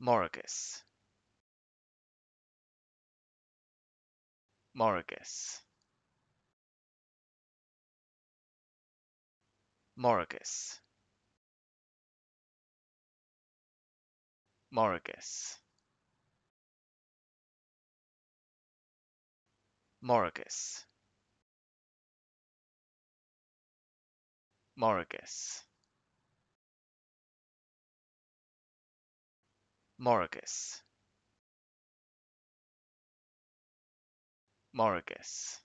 Mauricus Mauricus Mauricus Mauricus Mauricus Mauricus Mauricus Mauricus